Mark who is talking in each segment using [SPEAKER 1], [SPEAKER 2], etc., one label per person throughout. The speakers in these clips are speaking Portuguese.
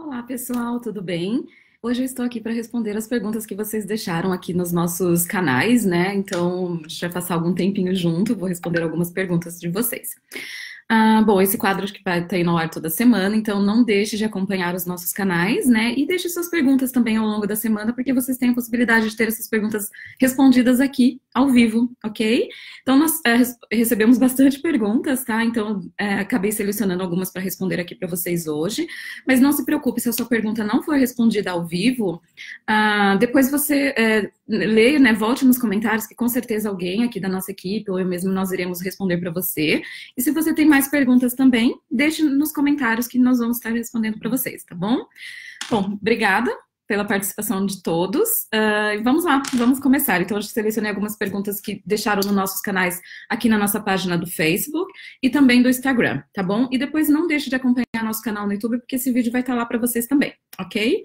[SPEAKER 1] Olá, pessoal, tudo bem? Hoje eu estou aqui para responder as perguntas que vocês deixaram aqui nos nossos canais, né? Então, a gente vai passar algum tempinho junto, vou responder algumas perguntas de vocês. Ah, bom, esse quadro acho que vai estar tá aí no ar toda semana, então não deixe de acompanhar os nossos canais, né? E deixe suas perguntas também ao longo da semana, porque vocês têm a possibilidade de ter essas perguntas respondidas aqui, ao vivo, ok? Então nós é, recebemos bastante perguntas, tá? Então é, acabei selecionando algumas para responder aqui para vocês hoje, mas não se preocupe se a sua pergunta não for respondida ao vivo, ah, depois você é, eh, leia, né? Volte nos comentários, que com certeza alguém aqui da nossa equipe ou eu mesmo nós iremos responder para você. E se você tem mais mais perguntas também, deixe nos comentários que nós vamos estar respondendo para vocês, tá bom? Bom, obrigada pela participação de todos. Uh, vamos lá, vamos começar. Então, eu selecionei algumas perguntas que deixaram nos nossos canais aqui na nossa página do Facebook e também do Instagram, tá bom? E depois não deixe de acompanhar nosso canal no YouTube, porque esse vídeo vai estar lá para vocês também, ok?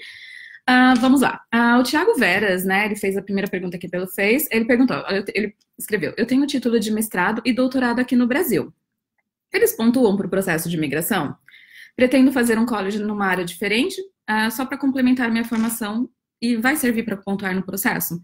[SPEAKER 1] Uh, vamos lá. Uh, o Tiago Veras, né? Ele fez a primeira pergunta aqui pelo Face. Ele perguntou, ele escreveu: Eu tenho título de mestrado e doutorado aqui no Brasil. Eles pontuam para o processo de imigração? Pretendo fazer um college numa área diferente, uh, só para complementar minha formação e vai servir para pontuar no processo?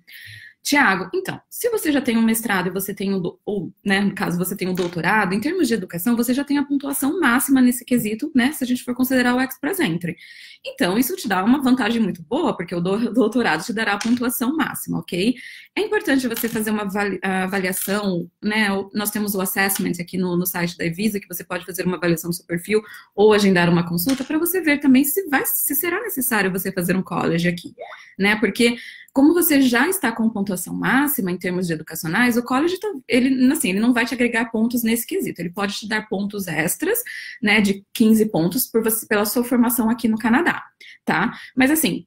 [SPEAKER 1] Tiago, então, se você já tem um mestrado e você tem o, ou, né, no caso, você tem um doutorado, em termos de educação, você já tem a pontuação máxima nesse quesito, né, se a gente for considerar o Express Entry. Então, isso te dá uma vantagem muito boa, porque o doutorado te dará a pontuação máxima, ok? É importante você fazer uma avaliação, né? Nós temos o assessment aqui no, no site da Evisa, que você pode fazer uma avaliação do seu perfil ou agendar uma consulta para você ver também se, vai, se será necessário você fazer um college aqui, né? Porque como você já está com pontuação máxima em termos de educacionais, o college tá, ele, assim, ele não vai te agregar pontos nesse quesito. Ele pode te dar pontos extras, né, de 15 pontos por você, pela sua formação aqui no Canadá tá? Mas assim,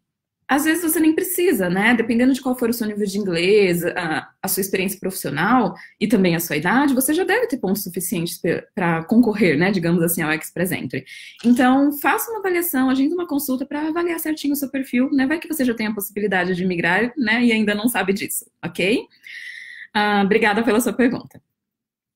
[SPEAKER 1] às vezes você nem precisa, né? Dependendo de qual for o seu nível de inglês, a, a sua experiência profissional e também a sua idade, você já deve ter pontos suficientes para concorrer, né? Digamos assim, ao Express Entry. Então, faça uma avaliação, agenda uma consulta para avaliar certinho o seu perfil, né? Vai que você já tem a possibilidade de migrar, né? E ainda não sabe disso, ok? Ah, obrigada pela sua pergunta.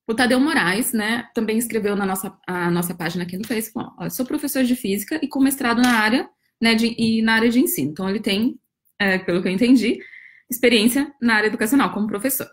[SPEAKER 1] O Tadeu Moraes, né, também escreveu na nossa, a nossa página aqui no Facebook, ó, sou professor de física e com mestrado na área, né, de, e na área de ensino. Então, ele tem, é, pelo que eu entendi, experiência na área educacional como professor.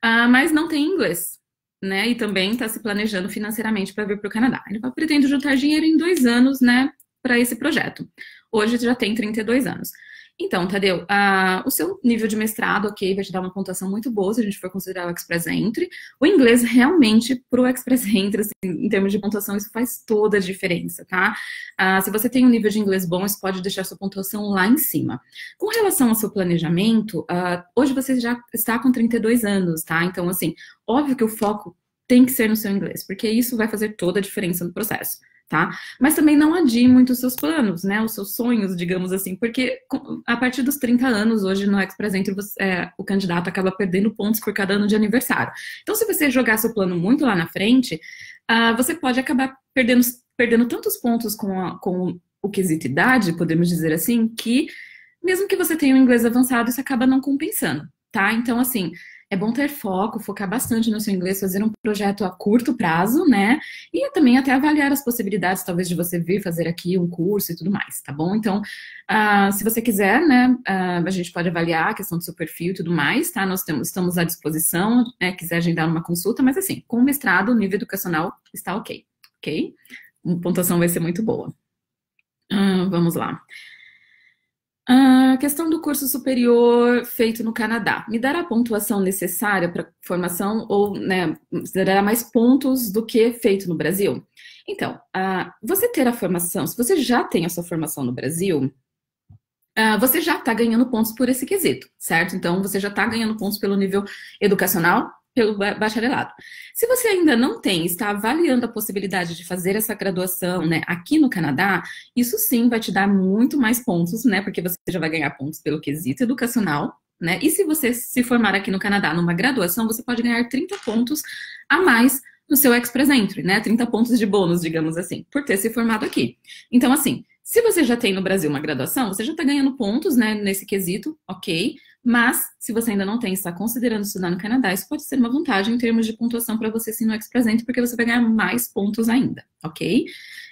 [SPEAKER 1] Ah, mas não tem inglês, né, e também está se planejando financeiramente para vir para o Canadá. Ele pretende juntar dinheiro em dois anos, né, para esse projeto. Hoje já tem 32 anos. Então, Tadeu, uh, o seu nível de mestrado, ok, vai te dar uma pontuação muito boa se a gente for considerar o Express Entry. O inglês, realmente, para o Express Entry, assim, em termos de pontuação, isso faz toda a diferença, tá? Uh, se você tem um nível de inglês bom, isso pode deixar sua pontuação lá em cima. Com relação ao seu planejamento, uh, hoje você já está com 32 anos, tá? Então, assim, óbvio que o foco tem que ser no seu inglês, porque isso vai fazer toda a diferença no processo tá? Mas também não adie muito os seus planos, né? Os seus sonhos, digamos assim, porque a partir dos 30 anos, hoje no ex-presente, é, o candidato acaba perdendo pontos por cada ano de aniversário. Então, se você jogar seu plano muito lá na frente, uh, você pode acabar perdendo, perdendo tantos pontos com, a, com o quesito idade, podemos dizer assim, que mesmo que você tenha um inglês avançado, isso acaba não compensando, tá? Então, assim, é bom ter foco, focar bastante no seu inglês, fazer um projeto a curto prazo, né? E também até avaliar as possibilidades, talvez, de você vir fazer aqui um curso e tudo mais, tá bom? Então, uh, se você quiser, né, uh, a gente pode avaliar a questão do seu perfil e tudo mais, tá? Nós temos, estamos à disposição, né, quiser agendar uma consulta, mas assim, com o mestrado, o nível educacional está ok, ok? A pontuação vai ser muito boa. Uh, vamos lá. A questão do curso superior feito no Canadá. Me dará a pontuação necessária para formação ou né, dará mais pontos do que feito no Brasil? Então, uh, você ter a formação, se você já tem a sua formação no Brasil, uh, você já está ganhando pontos por esse quesito, certo? Então, você já está ganhando pontos pelo nível educacional, pelo bacharelado. Se você ainda não tem, está avaliando a possibilidade de fazer essa graduação, né, aqui no Canadá, isso sim vai te dar muito mais pontos, né, porque você já vai ganhar pontos pelo quesito educacional, né? E se você se formar aqui no Canadá numa graduação, você pode ganhar 30 pontos a mais no seu Express Entry, né? 30 pontos de bônus, digamos assim, por ter se formado aqui. Então, assim, se você já tem no Brasil uma graduação, você já está ganhando pontos, né, nesse quesito, ok? Mas, se você ainda não tem está considerando estudar no Canadá, isso pode ser uma vantagem em termos de pontuação para você se no é ex-presente, porque você vai ganhar mais pontos ainda, ok?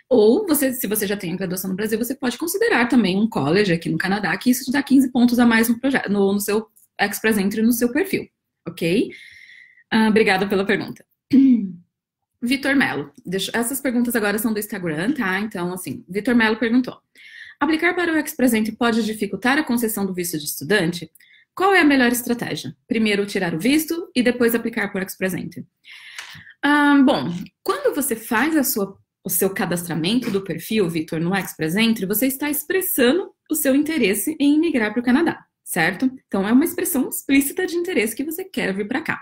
[SPEAKER 1] Ou, você, se você já tem a graduação no Brasil, você pode considerar também um college aqui no Canadá, que isso te dá 15 pontos a mais no, no, no seu ex-presente e no seu perfil, ok? Ah, obrigada pela pergunta. Vitor Melo. Essas perguntas agora são do Instagram, tá? Então, assim, Vitor Melo perguntou. Aplicar para o ex-presente pode dificultar a concessão do visto de estudante? Qual é a melhor estratégia? Primeiro tirar o visto e depois aplicar por Express Presente. Um, bom, quando você faz sua, o seu cadastramento do perfil, Vitor, no Express Presente, você está expressando o seu interesse em migrar para o Canadá, certo? Então é uma expressão explícita de interesse que você quer vir para cá.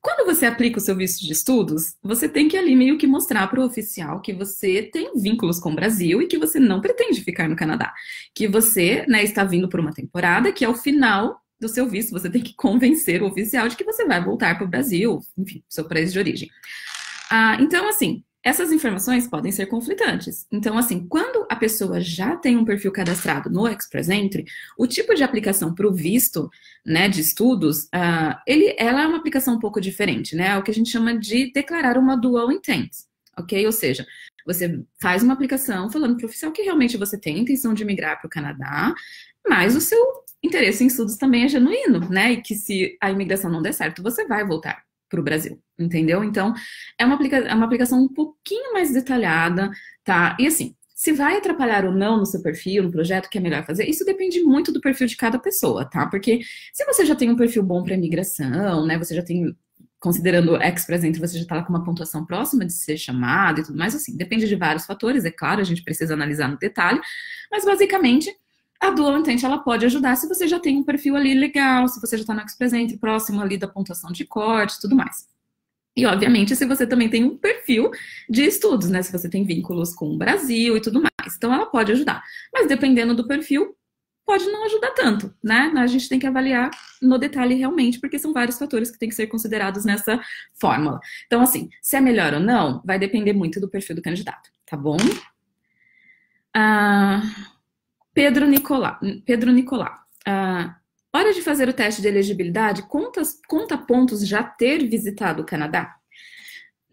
[SPEAKER 1] Quando você aplica o seu visto de estudos, você tem que ali meio que mostrar para o oficial que você tem vínculos com o Brasil e que você não pretende ficar no Canadá, que você né, está vindo por uma temporada, que ao é final do seu visto, você tem que convencer o oficial de que você vai voltar para o Brasil, enfim, seu país de origem. Ah, então, assim, essas informações podem ser conflitantes. Então, assim, quando a pessoa já tem um perfil cadastrado no Express Entry, o tipo de aplicação para o visto né, de estudos, ah, ele, ela é uma aplicação um pouco diferente, né? É o que a gente chama de declarar uma dual intent, ok? Ou seja, você faz uma aplicação falando para o oficial que realmente você tem a intenção de migrar para o Canadá, mas o seu interesse em estudos também é genuíno, né? E que se a imigração não der certo, você vai voltar para o Brasil, entendeu? Então, é uma, aplica é uma aplicação um pouquinho mais detalhada, tá? E assim, se vai atrapalhar ou não no seu perfil, no projeto que é melhor fazer, isso depende muito do perfil de cada pessoa, tá? Porque se você já tem um perfil bom para imigração, né? Você já tem considerando ex presente, você já está com uma pontuação próxima de ser chamado e tudo mais, assim, depende de vários fatores, é claro, a gente precisa analisar no detalhe, mas basicamente a dual intent, ela pode ajudar se você já tem um perfil ali legal, se você já está no presente próximo ali da pontuação de corte, tudo mais. E, obviamente, se você também tem um perfil de estudos, né? Se você tem vínculos com o Brasil e tudo mais. Então, ela pode ajudar. Mas, dependendo do perfil, pode não ajudar tanto, né? A gente tem que avaliar no detalhe realmente, porque são vários fatores que têm que ser considerados nessa fórmula. Então, assim, se é melhor ou não, vai depender muito do perfil do candidato, tá bom? Ah. Uh... Pedro Nicolau, Pedro Nicolau, ah, hora de fazer o teste de elegibilidade, contas, conta pontos já ter visitado o Canadá?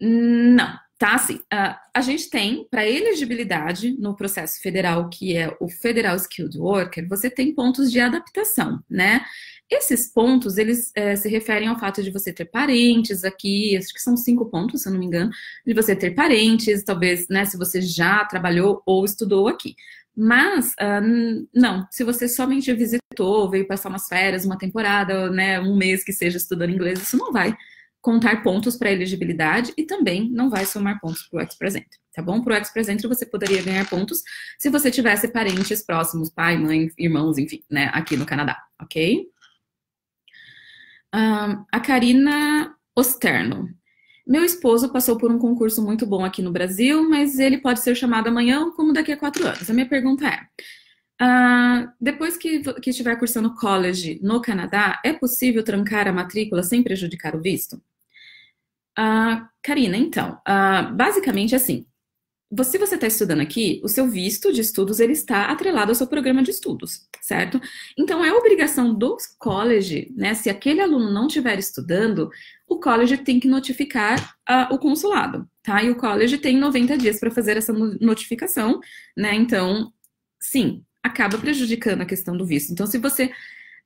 [SPEAKER 1] Não, tá assim. Ah, a gente tem, para elegibilidade no processo federal, que é o Federal Skilled Worker, você tem pontos de adaptação, né? Esses pontos, eles é, se referem ao fato de você ter parentes aqui, acho que são cinco pontos, se eu não me engano, de você ter parentes, talvez, né, se você já trabalhou ou estudou aqui. Mas, uh, não, se você somente visitou, veio passar umas férias, uma temporada, né, um mês que seja estudando inglês, isso não vai contar pontos para elegibilidade e também não vai somar pontos para o ex Presente tá bom? Para o ex-press você poderia ganhar pontos se você tivesse parentes próximos, pai, mãe, irmãos, enfim, né, aqui no Canadá, ok? Um, ah, a Karina Osterno. Meu esposo passou por um concurso muito bom aqui no Brasil, mas ele pode ser chamado amanhã como daqui a quatro anos. A minha pergunta é: uh, depois que, que estiver cursando college no Canadá, é possível trancar a matrícula sem prejudicar o visto? Uh, Karina, então, uh, basicamente é assim, se você está estudando aqui, o seu visto de estudos ele está atrelado ao seu programa de estudos, certo? Então é obrigação do college, né? Se aquele aluno não estiver estudando, o college tem que notificar uh, o consulado, tá? E o college tem 90 dias para fazer essa notificação, né? Então, sim, acaba prejudicando a questão do visto. Então, se você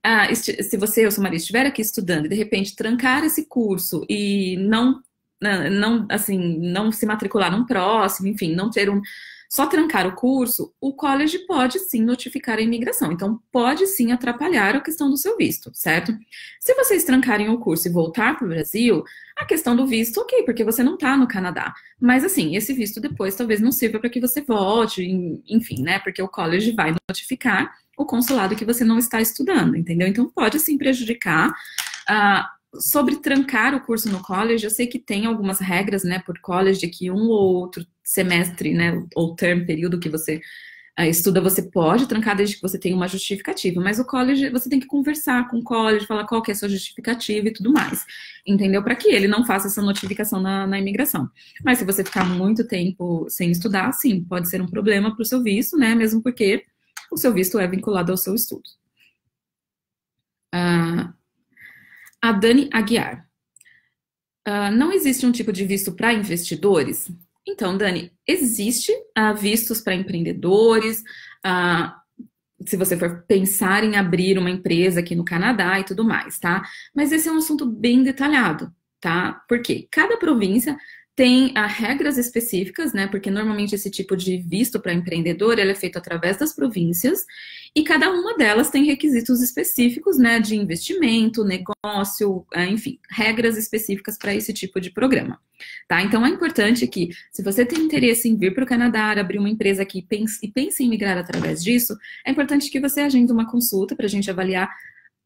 [SPEAKER 1] ah, se você, ou seu marido, estiver aqui estudando e de repente trancar esse curso e não né, não, assim, não se matricular num próximo, enfim, não ter um só trancar o curso, o college pode sim notificar a imigração. Então, pode sim atrapalhar a questão do seu visto, certo? Se vocês trancarem o curso e voltar para o Brasil, a questão do visto, ok, porque você não está no Canadá. Mas, assim, esse visto depois talvez não sirva para que você volte, enfim, né? Porque o college vai notificar o consulado que você não está estudando, entendeu? Então, pode sim prejudicar. Uh, sobre trancar o curso no college, eu sei que tem algumas regras, né, por college, de que um ou outro semestre, né, ou term, período que você uh, estuda, você pode trancar desde que você tenha uma justificativa, mas o college, você tem que conversar com o college, falar qual que é a sua justificativa e tudo mais, entendeu? Para que ele não faça essa notificação na, na, imigração. Mas se você ficar muito tempo sem estudar, sim, pode ser um problema para o seu visto, né, mesmo porque o seu visto é vinculado ao seu estudo. Uh, a Dani Aguiar. Uh, não existe um tipo de visto para investidores? Então, Dani, existe uh, vistos para empreendedores, uh, se você for pensar em abrir uma empresa aqui no Canadá e tudo mais, tá? Mas esse é um assunto bem detalhado, tá? Porque cada província tem a ah, regras específicas, né? Porque normalmente esse tipo de visto para empreendedor ele é feito através das províncias e cada uma delas tem requisitos específicos, né? De investimento, negócio, eh, enfim, regras específicas para esse tipo de programa, tá? Então é importante que, se você tem interesse em vir para o Canadá, abrir uma empresa aqui pense, e pense em migrar através disso, é importante que você agenda uma consulta para a gente avaliar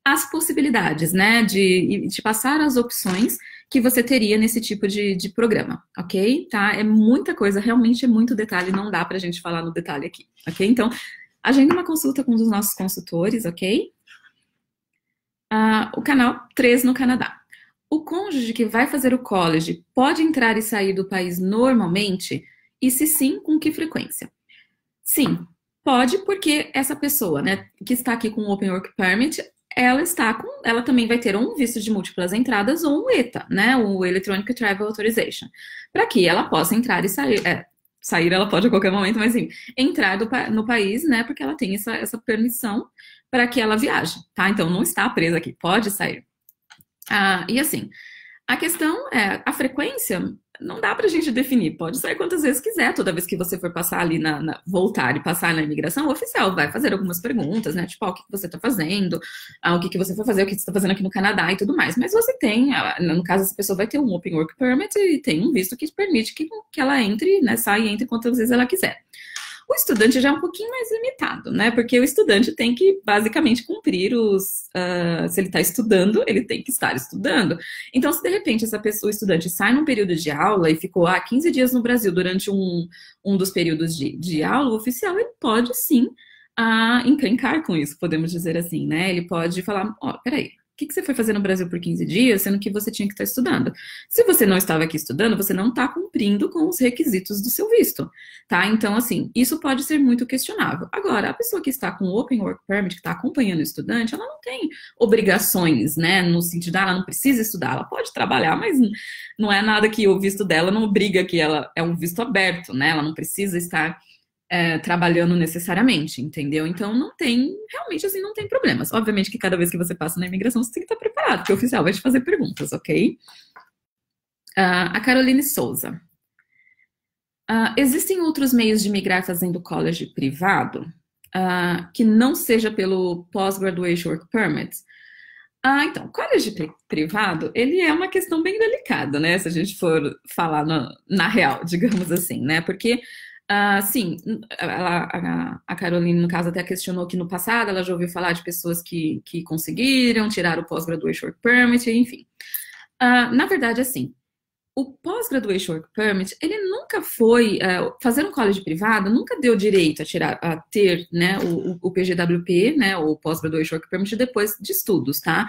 [SPEAKER 1] as possibilidades, né? De, de passar as opções que você teria nesse tipo de, de programa, ok? Tá? É muita coisa, realmente é muito detalhe, não dá pra gente falar no detalhe aqui, ok? Então, agenda uma consulta com um dos nossos consultores, ok? Uh, o canal 3 no Canadá. O cônjuge que vai fazer o college pode entrar e sair do país normalmente? E se sim, com que frequência? Sim, pode, porque essa pessoa, né, que está aqui com o Open Work Permit, ela está com, ela também vai ter um visto de múltiplas entradas ou um ETA, né? O Electronic Travel Authorization, para que ela possa entrar e sair. É, sair ela pode a qualquer momento, mas sim, entrar do, no país, né? Porque ela tem essa, essa permissão para que ela viaje, tá? Então não está presa aqui, pode sair. Ah, e assim, a questão é a frequência não dá para a gente definir. Pode sair quantas vezes quiser, toda vez que você for passar ali na, na, voltar e passar na imigração, o oficial vai fazer algumas perguntas, né? Tipo, ah, o que você está fazendo, ah, o que, que você foi fazer, o que você está fazendo aqui no Canadá e tudo mais. Mas você tem, ah, no caso, essa pessoa vai ter um Open Work Permit e tem um visto que permite que, que ela entre, né? Saia e entre quantas vezes ela quiser. O estudante já é um pouquinho mais limitado, né? Porque o estudante tem que basicamente cumprir os. Uh, se ele está estudando, ele tem que estar estudando. Então, se de repente essa pessoa, o estudante, sai num período de aula e ficou ah, 15 dias no Brasil durante um, um dos períodos de, de aula, oficial ele pode sim a ah, encrencar com isso, podemos dizer assim, né? Ele pode falar, ó, oh, peraí, o que, que, você foi fazer no Brasil por 15 dias, sendo que você tinha que estar estudando? Se você não estava aqui estudando, você não está cumprindo com os requisitos do seu visto, tá? Então, assim, isso pode ser muito questionável. Agora, a pessoa que está com o Open Work Permit, que está acompanhando o estudante, ela não tem obrigações, né? No sentido, ah, ela não precisa estudar, ela pode trabalhar, mas não é nada que o visto dela não obriga que ela é um visto aberto, né? Ela não precisa estar é, trabalhando necessariamente, entendeu? Então não tem, realmente assim, não tem problemas. Obviamente que cada vez que você passa na imigração, você tem que estar preparado, porque o oficial vai te fazer perguntas, ok? Uh, a Caroline Souza. Uh, existem outros meios de migrar fazendo college privado uh, que não seja pelo postgraduate Work Permit? Ah, então, college privado, ele é uma questão bem delicada, né? Se a gente for falar na real, digamos assim, né? Porque Uh, sim, ela, a, a Caroline, no caso, até questionou que no passado ela já ouviu falar de pessoas que, que conseguiram tirar o Postgraduation Work Permit, enfim. Uh, na verdade, assim, o Postgraduation Work Permit, ele nunca foi, uh, fazer um college privado nunca deu direito a, tirar, a ter né, o, o PGWP, né, o Postgraduation Work Permit, depois de estudos, tá?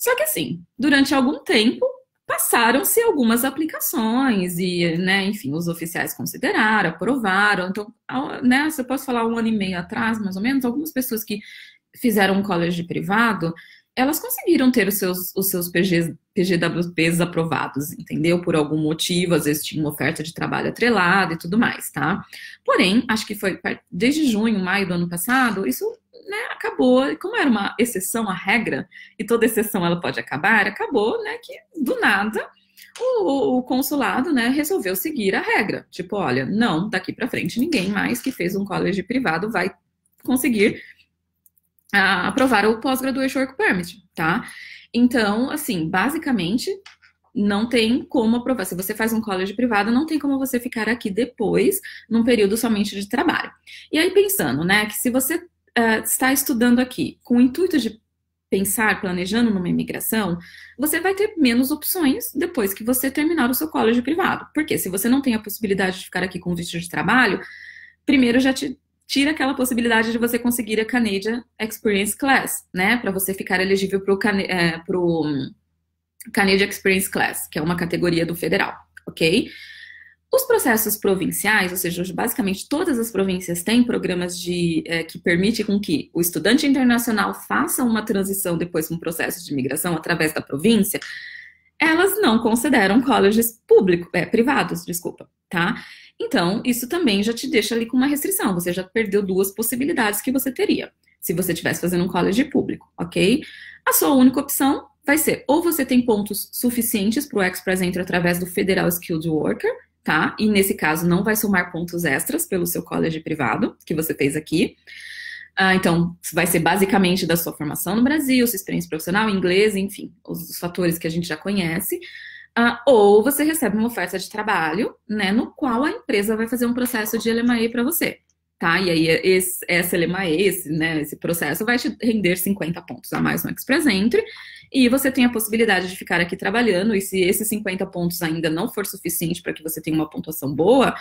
[SPEAKER 1] Só que assim, durante algum tempo, passaram-se algumas aplicações e, né, enfim, os oficiais consideraram, aprovaram. Então, né, se eu posso falar um ano e meio atrás, mais ou menos, algumas pessoas que fizeram um college privado, elas conseguiram ter os seus, os seus PGWPs aprovados, entendeu? Por algum motivo, às vezes tinha uma oferta de trabalho atrelada e tudo mais, tá? Porém, acho que foi desde junho, maio do ano passado, isso né, acabou, como era uma exceção à regra, e toda exceção ela pode acabar, acabou, né, que do nada o, o consulado, né, resolveu seguir a regra. Tipo, olha, não, daqui para frente ninguém mais que fez um college privado vai conseguir ah, aprovar o pós-graduation work permit, tá? Então, assim, basicamente, não tem como aprovar. Se você faz um college privado, não tem como você ficar aqui depois, num período somente de trabalho. E aí, pensando, né, que se você ah, está estudando aqui com o intuito de pensar, planejando numa imigração, você vai ter menos opções depois que você terminar o seu colégio privado. Porque se você não tem a possibilidade de ficar aqui com visto de trabalho, primeiro já te tira aquela possibilidade de você conseguir a Canadian Experience Class, né? Para você ficar elegível para o é, Canadian Experience Class, que é uma categoria do federal, ok? Os processos provinciais, ou seja, basicamente todas as províncias têm programas de, é, que permitem com que o estudante internacional faça uma transição depois com um processo de imigração através da província, elas não consideram colleges públicos, é, privados, desculpa, tá? Então, isso também já te deixa ali com uma restrição, você já perdeu duas possibilidades que você teria, se você estivesse fazendo um college público, ok? A sua única opção vai ser, ou você tem pontos suficientes para o ex-presenter através do Federal Skilled Worker, tá? E nesse caso não vai somar pontos extras pelo seu college privado que você fez aqui. Ah, então, vai ser basicamente da sua formação no Brasil, sua experiência profissional, inglês, enfim, os, fatores que a gente já conhece. Ah, ou você recebe uma oferta de trabalho, né, no qual a empresa vai fazer um processo de LMAE para você tá? E aí, esse, essa lema, esse, né, esse processo vai te render 50 pontos a mais no Express Entry, e você tem a possibilidade de ficar aqui trabalhando, e se esses 50 pontos ainda não for suficiente para que você tenha uma pontuação boa,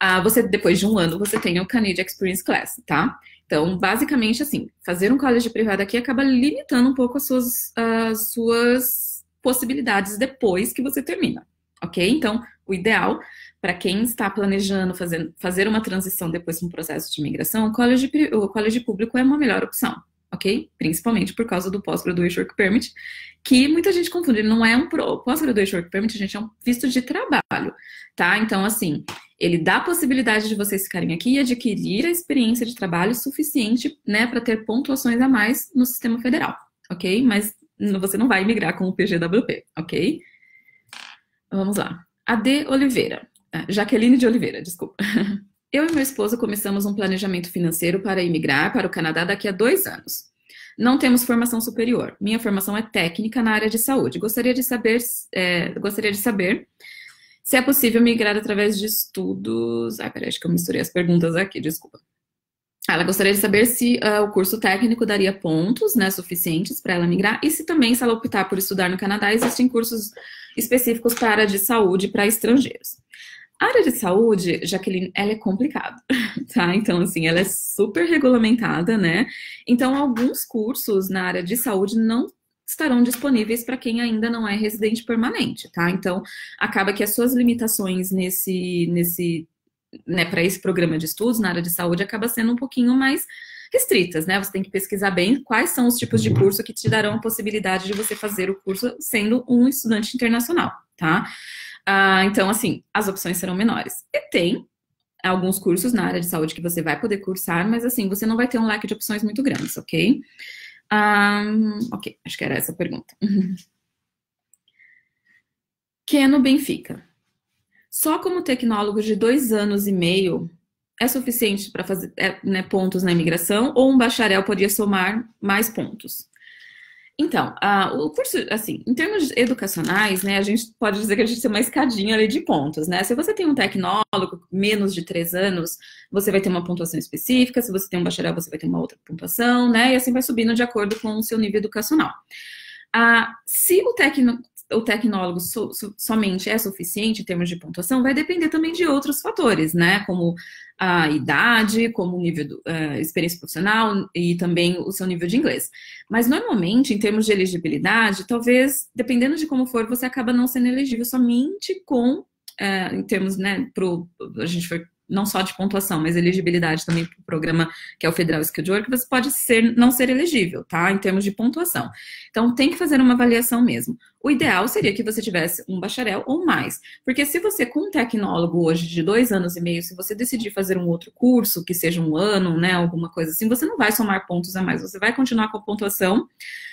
[SPEAKER 1] ah, você, depois de um ano, você tem o Canadian Experience Class, tá? Então, basicamente, assim, fazer um college privado aqui acaba limitando um pouco as suas, as suas possibilidades depois que você termina, ok? Então, o ideal para quem está planejando fazer, fazer uma transição depois de um processo de imigração, o colégio o público é uma melhor opção, ok? Principalmente por causa do pós graduation Work Permit, que muita gente confunde. Ele não é um pós graduation Work Permit, a gente é um visto de trabalho, tá? Então, assim, ele dá a possibilidade de vocês ficarem aqui e adquirir a experiência de trabalho suficiente, né, para ter pontuações a mais no sistema federal, ok? Mas você não vai migrar com o PGWP, ok? Vamos lá. A D Oliveira. Ah, Jaqueline de Oliveira, desculpa. Eu e meu esposo começamos um planejamento financeiro para emigrar para o Canadá daqui a dois anos. Não temos formação superior. Minha formação é técnica na área de saúde. Gostaria de saber, é, gostaria de saber se é possível migrar através de estudos. Ai, peraí, acho que eu misturei as perguntas aqui, desculpa. Ah, ela gostaria de saber se uh, o curso técnico daria pontos né, suficientes para ela migrar e se também, se ela optar por estudar no Canadá, existem cursos específicos para a área de saúde para estrangeiros. A área de saúde, Jaqueline, ela é complicada, tá? Então, assim, ela é super regulamentada, né? Então, alguns cursos na área de saúde não estarão disponíveis para quem ainda não é residente permanente, tá? Então, acaba que as suas limitações nesse, nesse, né, para esse programa de estudos na área de saúde acaba sendo um pouquinho mais restritas, né? Você tem que pesquisar bem quais são os tipos de curso que te darão a possibilidade de você fazer o curso sendo um estudante internacional, tá? Ah, então, assim, as opções serão menores. E tem alguns cursos na área de saúde que você vai poder cursar, mas assim, você não vai ter um leque de opções muito grandes, ok? Um, ah, ok, acho que era essa a pergunta. Keno é Benfica. Só como tecnólogo de dois anos e meio é suficiente para fazer é, né, pontos na imigração ou um bacharel podia somar mais pontos? Então, o curso, assim, em termos educacionais, né, a gente pode dizer que a gente tem uma escadinha ali de pontos, né? Se você tem um tecnólogo menos de três anos, você vai ter uma pontuação específica, se você tem um bacharel, você vai ter uma outra pontuação, né? E assim vai subindo de acordo com o seu nível educacional. Ah, se o técnico o tecnólogo so, so, somente é suficiente em termos de pontuação vai depender também de outros fatores, né? Como a idade, como o nível de uh, experiência profissional e também o seu nível de inglês. Mas normalmente, em termos de elegibilidade, talvez, dependendo de como for, você acaba não sendo elegível somente com, uh, em termos, né, pro, a gente foi não só de pontuação, mas elegibilidade também para o programa que é o Federal Skill Work, você pode ser, não ser elegível, tá? Em termos de pontuação. Então, tem que fazer uma avaliação mesmo. O ideal seria que você tivesse um bacharel ou mais. Porque se você, com um tecnólogo hoje de dois anos e meio, se você decidir fazer um outro curso, que seja um ano, né, alguma coisa assim, você não vai somar pontos a mais, você vai continuar com a pontuação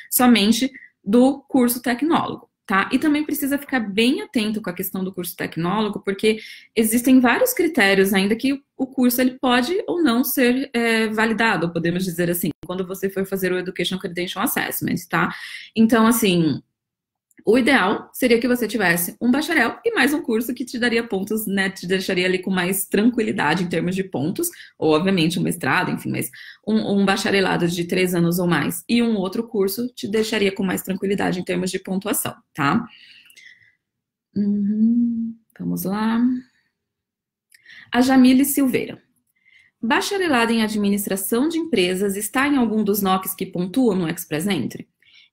[SPEAKER 1] somente do curso tecnólogo. Tá? E também precisa ficar bem atento com a questão do curso tecnólogo, porque existem vários critérios ainda que o curso ele pode ou não ser é, validado, podemos dizer assim, quando você for fazer o Education Credential Assessment, tá? Então, assim, o ideal seria que você tivesse um bacharel e mais um curso que te daria pontos, né? Te deixaria ali com mais tranquilidade em termos de pontos, ou obviamente um mestrado, enfim, mas um, um bacharelado de três anos ou mais e um outro curso te deixaria com mais tranquilidade em termos de pontuação, tá? Uhum, vamos lá. A Jamile Silveira. Bacharelado em administração de empresas está em algum dos NOCs que pontuam no Express Entry?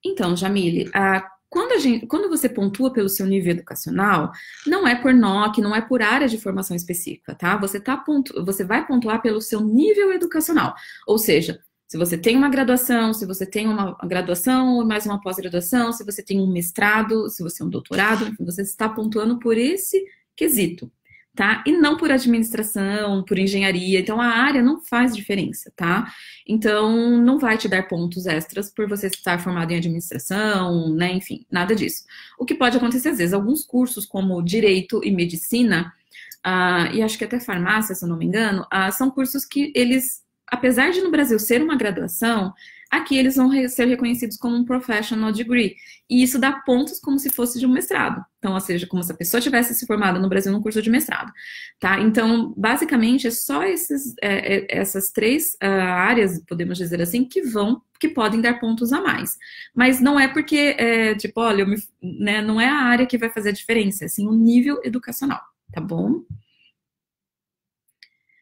[SPEAKER 1] Então, Jamile, a quando, gente, quando, você pontua pelo seu nível educacional, não é por NOC, não é por área de formação específica, tá? Você, tá pontu, você vai pontuar pelo seu nível educacional. Ou seja, se você tem uma graduação, se você tem uma graduação ou mais uma pós-graduação, se você tem um mestrado, se você é um doutorado, você está pontuando por esse quesito tá? E não por administração, por engenharia. Então a área não faz diferença, tá? Então não vai te dar pontos extras por você estar formado em administração, né? Enfim, nada disso. O que pode acontecer às vezes alguns cursos como direito e medicina uh, e acho que até farmácia, se eu não me engano, uh, são cursos que eles, apesar de no Brasil ser uma graduação, Aqui eles vão ser reconhecidos como um professional degree. E isso dá pontos como se fosse de um mestrado. Então, ou seja, como se a pessoa tivesse se formado no Brasil num curso de mestrado. Tá? Então, basicamente, é só esses, é, é, essas três uh, áreas, podemos dizer assim, que vão, que podem dar pontos a mais. Mas não é porque, é, tipo, olha, me, né, não é a área que vai fazer a diferença, é sim o nível educacional, tá bom?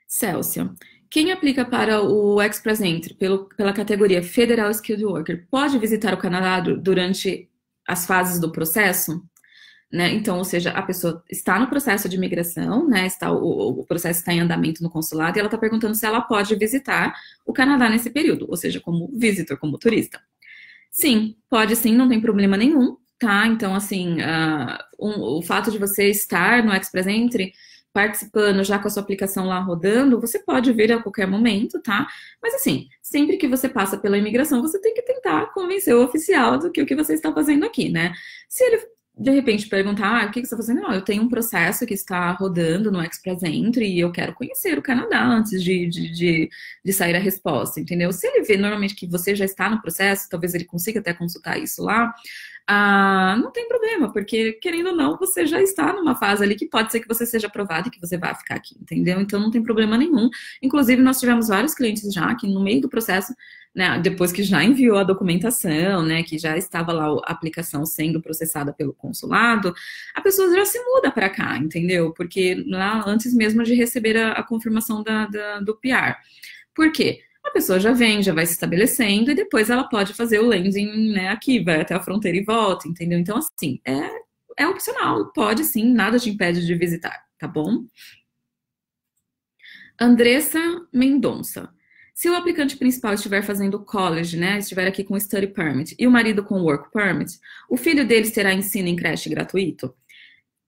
[SPEAKER 1] Celsius. Quem aplica para o Express Entry pelo, pela categoria Federal Skilled Worker pode visitar o Canadá durante as fases do processo? Né? Então, ou seja, a pessoa está no processo de imigração, né? está, o, o, processo está em andamento no consulado e ela está perguntando se ela pode visitar o Canadá nesse período, ou seja, como visitor, como turista. Sim, pode sim, não tem problema nenhum, tá? Então, assim, uh, um, o fato de você estar no Express Entry participando já com a sua aplicação lá rodando, você pode vir a qualquer momento, tá? Mas assim, sempre que você passa pela imigração, você tem que tentar convencer o oficial do que o que você está fazendo aqui, né? Se ele de repente perguntar, ah, o que, você está fazendo? Não, ah, eu tenho um processo que está rodando no Express Entry e eu quero conhecer o Canadá antes de, de, de, de, sair a resposta, entendeu? Se ele vê normalmente que você já está no processo, talvez ele consiga até consultar isso lá, ah, não tem problema, porque querendo ou não, você já está numa fase ali que pode ser que você seja aprovado e que você vá ficar aqui, entendeu? Então não tem problema nenhum. Inclusive, nós tivemos vários clientes já que no meio do processo, né, depois que já enviou a documentação, né, que já estava lá a aplicação sendo processada pelo consulado, a pessoa já se muda para cá, entendeu? Porque lá antes mesmo de receber a, a confirmação da, da, do PR. Por quê? a pessoa já vem, já vai se estabelecendo e depois ela pode fazer o landing né, aqui, vai até a fronteira e volta, entendeu? Então, assim, é, é opcional, pode sim, nada te impede de visitar, tá bom? Andressa Mendonça. Se o aplicante principal estiver fazendo college, né, estiver aqui com study permit e o marido com work permit, o filho deles terá ensino em creche gratuito?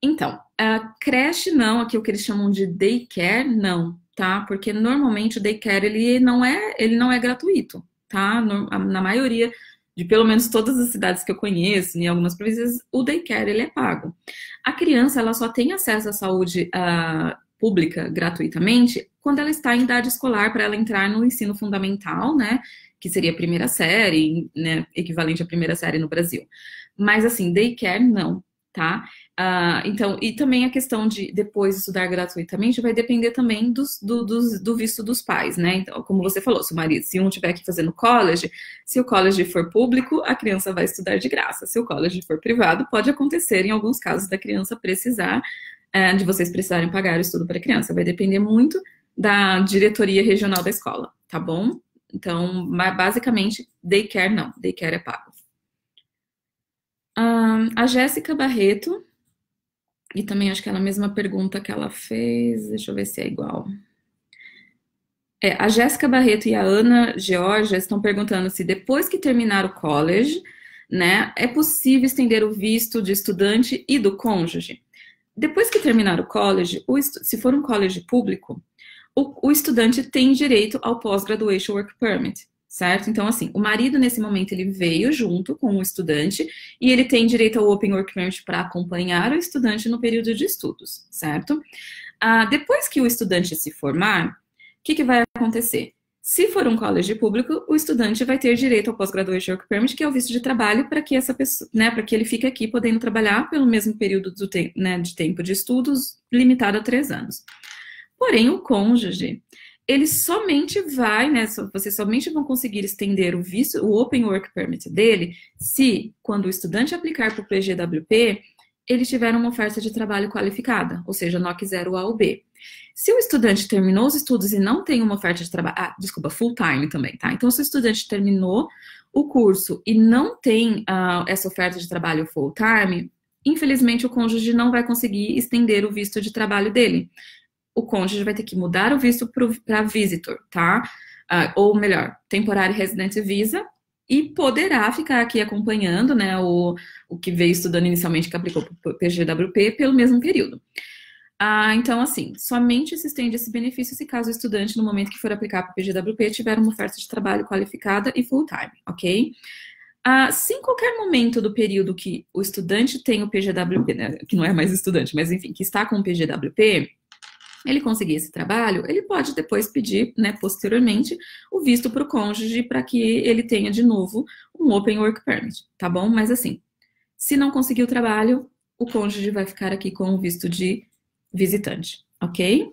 [SPEAKER 1] Então, a creche não, aqui o que eles chamam de daycare, não, tá? Porque normalmente o daycare ele não é, ele não é gratuito, tá? Na maioria de pelo menos todas as cidades que eu conheço, em algumas províncias, o daycare ele é pago. A criança ela só tem acesso à saúde uh, pública gratuitamente quando ela está em idade escolar para ela entrar no ensino fundamental, né? Que seria a primeira série, né? Equivalente à primeira série no Brasil. Mas assim, daycare não tá? Uh, então, e também a questão de depois estudar gratuitamente vai depender também dos, do, dos, do visto dos pais, né? Então, como você falou, se o marido, se um tiver que fazer no college, se o college for público, a criança vai estudar de graça. Se o college for privado, pode acontecer em alguns casos da criança precisar, uh, de vocês precisarem pagar o estudo para a criança. Vai depender muito da diretoria regional da escola, tá bom? Então, basicamente, daycare não, daycare é pago a Jéssica Barreto, e também acho que era a mesma pergunta que ela fez, deixa eu ver se é igual. É, a Jéssica Barreto e a Ana Georgia estão perguntando se depois que terminar o college, né, é possível estender o visto de estudante e do cônjuge. Depois que terminar o college, o se for um college público, o, o estudante tem direito ao Post-Graduation Work Permit certo? Então, assim, o marido, nesse momento, ele veio junto com o estudante e ele tem direito ao Open Work Permit para acompanhar o estudante no período de estudos, certo? Ah, depois que o estudante se formar, o que, que vai acontecer? Se for um college público, o estudante vai ter direito ao pós Postgraduate Work Permit, que é o visto de trabalho para que essa pessoa, né, para que ele fique aqui podendo trabalhar pelo mesmo período te né, de tempo de estudos, limitado a três anos. Porém, o cônjuge, ele somente vai, né? Vocês somente vão conseguir estender o visto, o Open Work Permit dele, se, quando o estudante aplicar para o PGWP, ele tiver uma oferta de trabalho qualificada, ou seja, NOC 0 A ou B. Se o estudante terminou os estudos e não tem uma oferta de trabalho, ah, desculpa, full time também, tá? Então, se o estudante terminou o curso e não tem uh, essa oferta de trabalho full time, infelizmente o cônjuge não vai conseguir estender o visto de trabalho dele o cônjuge vai ter que mudar o visto para visitor, tá? Uh, ou melhor, temporário residente visa, e poderá ficar aqui acompanhando, né, o, o que veio estudando inicialmente que aplicou para o PGWP pelo mesmo período. Ah, então, assim, somente se estende esse benefício se caso o estudante, no momento que for aplicar para o PGWP, tiver uma oferta de trabalho qualificada e full-time, ok? Ah, se em qualquer momento do período que o estudante tem o PGWP, né, que não é mais estudante, mas enfim, que está com o PGWP, ele conseguir esse trabalho, ele pode depois pedir, né, posteriormente, o visto para o cônjuge para que ele tenha de novo um Open Work Permit, tá bom? Mas assim, se não conseguir o trabalho, o cônjuge vai ficar aqui com o visto de visitante, ok?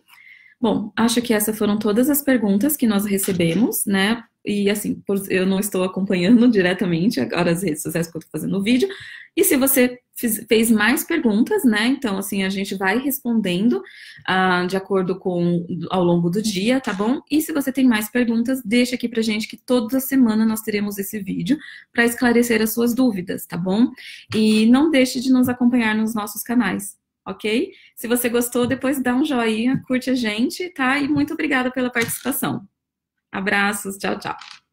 [SPEAKER 1] Bom, acho que essas foram todas as perguntas que nós recebemos, né? E assim, eu não estou acompanhando diretamente agora as redes sociais que eu estou fazendo o vídeo. E se você fez mais perguntas, né? Então, assim, a gente vai respondendo uh, de acordo com ao longo do dia, tá bom? E se você tem mais perguntas, deixa aqui pra gente que toda semana nós teremos esse vídeo para esclarecer as suas dúvidas, tá bom? E não deixe de nos acompanhar nos nossos canais. Ok? Se você gostou, depois dá um joinha, curte a gente, tá? E muito obrigada pela participação. Abraços, tchau, tchau.